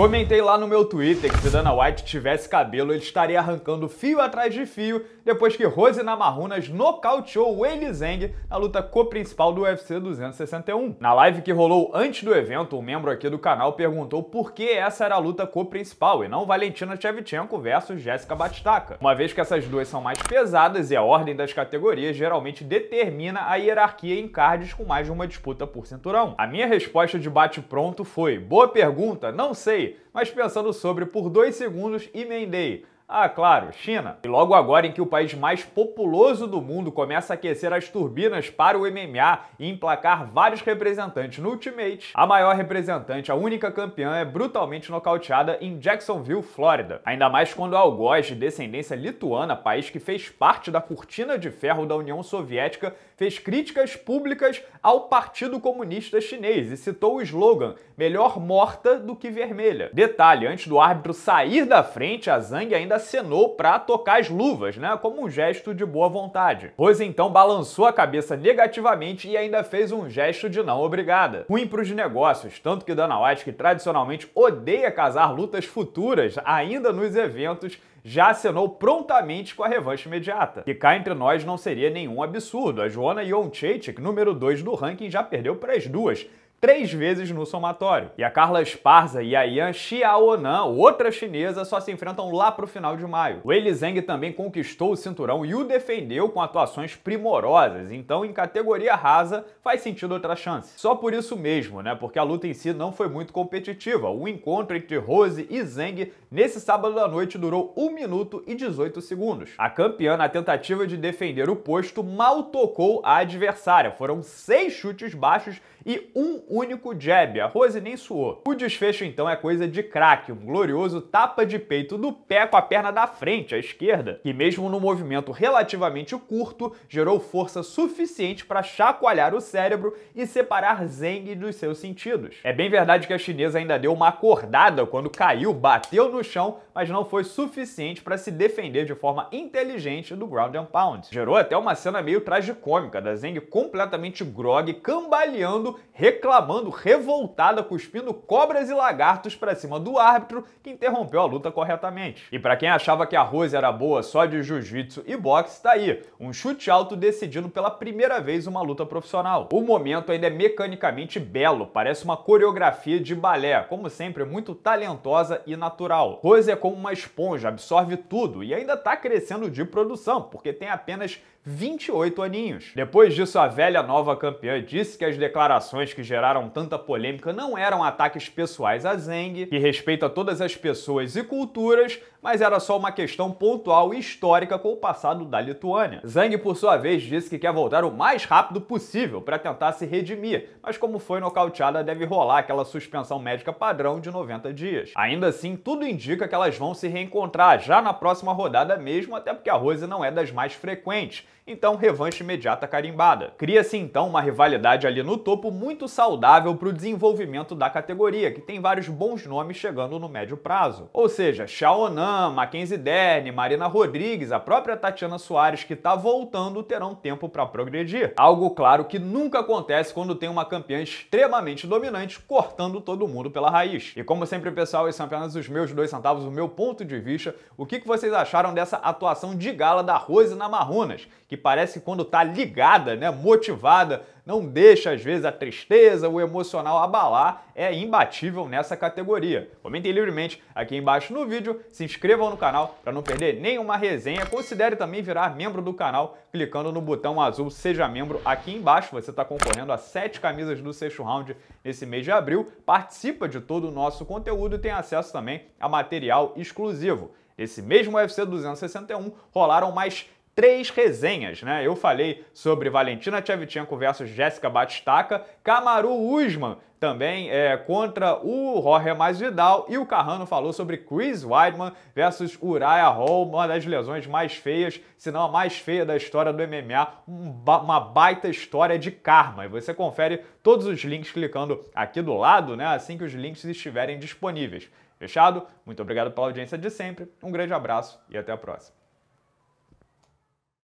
Comentei lá no meu Twitter que se Dana White tivesse cabelo, ele estaria arrancando fio atrás de fio depois que Rose Namarunas nocauteou Weili Zeng na luta co-principal do UFC 261. Na live que rolou antes do evento, um membro aqui do canal perguntou por que essa era a luta co-principal e não Valentina Shevchenko versus Jéssica Batistaca, uma vez que essas duas são mais pesadas e a ordem das categorias geralmente determina a hierarquia em cards com mais de uma disputa por cinturão. A minha resposta de bate-pronto foi, boa pergunta, não sei, mas pensando sobre por dois segundos, emendei. Ah, claro, China. E logo agora em que o país mais populoso do mundo começa a aquecer as turbinas para o MMA e emplacar vários representantes no Ultimate, a maior representante, a única campeã, é brutalmente nocauteada em Jacksonville, Flórida. Ainda mais quando a algoz de descendência lituana, país que fez parte da cortina de ferro da União Soviética, fez críticas públicas ao Partido Comunista Chinês e citou o slogan melhor morta do que vermelha. Detalhe, antes do árbitro sair da frente, a Zhang ainda acenou para tocar as luvas, né, como um gesto de boa vontade. Rose então balançou a cabeça negativamente e ainda fez um gesto de não obrigada. Ruim para os negócios, tanto que Dana White, que tradicionalmente odeia casar lutas futuras, ainda nos eventos, já acenou prontamente com a revanche imediata. E cá entre nós não seria nenhum absurdo. A Joana Yoncechek, número 2 do ranking, já perdeu para as duas três vezes no somatório. E a Carla Esparza e a Yan Xiaonan, outra chinesa, só se enfrentam lá pro final de maio. O Eli Zeng também conquistou o cinturão e o defendeu com atuações primorosas, então em categoria rasa faz sentido outra chance. Só por isso mesmo, né, porque a luta em si não foi muito competitiva. O encontro entre Rose e Zeng nesse sábado à noite durou 1 minuto e 18 segundos. A campeã, na tentativa de defender o posto, mal tocou a adversária. Foram seis chutes baixos e um único jab, a Rose nem suou. O desfecho então é coisa de craque, um glorioso tapa de peito do pé com a perna da frente, à esquerda, que mesmo no movimento relativamente curto, gerou força suficiente para chacoalhar o cérebro e separar Zeng dos seus sentidos. É bem verdade que a chinesa ainda deu uma acordada quando caiu, bateu no chão, mas não foi suficiente para se defender de forma inteligente do ground and pound. Gerou até uma cena meio tragicômica da Zeng completamente grog, cambaleando, reclamando reclamando, revoltada, cuspindo cobras e lagartos para cima do árbitro que interrompeu a luta corretamente. E para quem achava que a Rose era boa só de jiu-jitsu e boxe, tá aí, um chute alto decidindo pela primeira vez uma luta profissional. O momento ainda é mecanicamente belo, parece uma coreografia de balé, como sempre, muito talentosa e natural. Rose é como uma esponja, absorve tudo e ainda tá crescendo de produção, porque tem apenas 28 aninhos. Depois disso, a velha nova campeã disse que as declarações que geraram tanta polêmica não eram ataques pessoais a Zeng, que respeita todas as pessoas e culturas, mas era só uma questão pontual e histórica com o passado da Lituânia. Zeng, por sua vez, disse que quer voltar o mais rápido possível para tentar se redimir, mas como foi nocauteada, deve rolar aquela suspensão médica padrão de 90 dias. Ainda assim, tudo indica que elas vão se reencontrar já na próxima rodada mesmo, até porque a Rose não é das mais frequentes então, revanche imediata carimbada. Cria-se então uma rivalidade ali no topo muito saudável para o desenvolvimento da categoria, que tem vários bons nomes chegando no médio prazo. Ou seja, Xiaonan, Mackenzie Dern, Marina Rodrigues, a própria Tatiana Soares que está voltando terão tempo para progredir. Algo claro que nunca acontece quando tem uma campeã extremamente dominante cortando todo mundo pela raiz. E como sempre, pessoal, esses são apenas os meus dois centavos, o meu ponto de vista. O que, que vocês acharam dessa atuação de gala da Rose na Marrunas? que parece que quando está ligada, né, motivada, não deixa às vezes a tristeza, o emocional abalar, é imbatível nessa categoria. Comentem livremente aqui embaixo no vídeo, se inscrevam no canal para não perder nenhuma resenha. Considere também virar membro do canal clicando no botão azul Seja Membro aqui embaixo. Você está concorrendo a sete camisas do sexto round nesse mês de abril. Participa de todo o nosso conteúdo e tem acesso também a material exclusivo. Esse mesmo UFC 261 rolaram mais três resenhas, né? Eu falei sobre Valentina Tchevchenko versus Jéssica Batistaca, Camaru Usman também é, contra o Jorge Vidal e o Carrano falou sobre Chris Weidman versus Uriah Hall, uma das lesões mais feias, se não a mais feia da história do MMA, um ba uma baita história de karma. E você confere todos os links clicando aqui do lado, né? Assim que os links estiverem disponíveis. Fechado? Muito obrigado pela audiência de sempre, um grande abraço e até a próxima.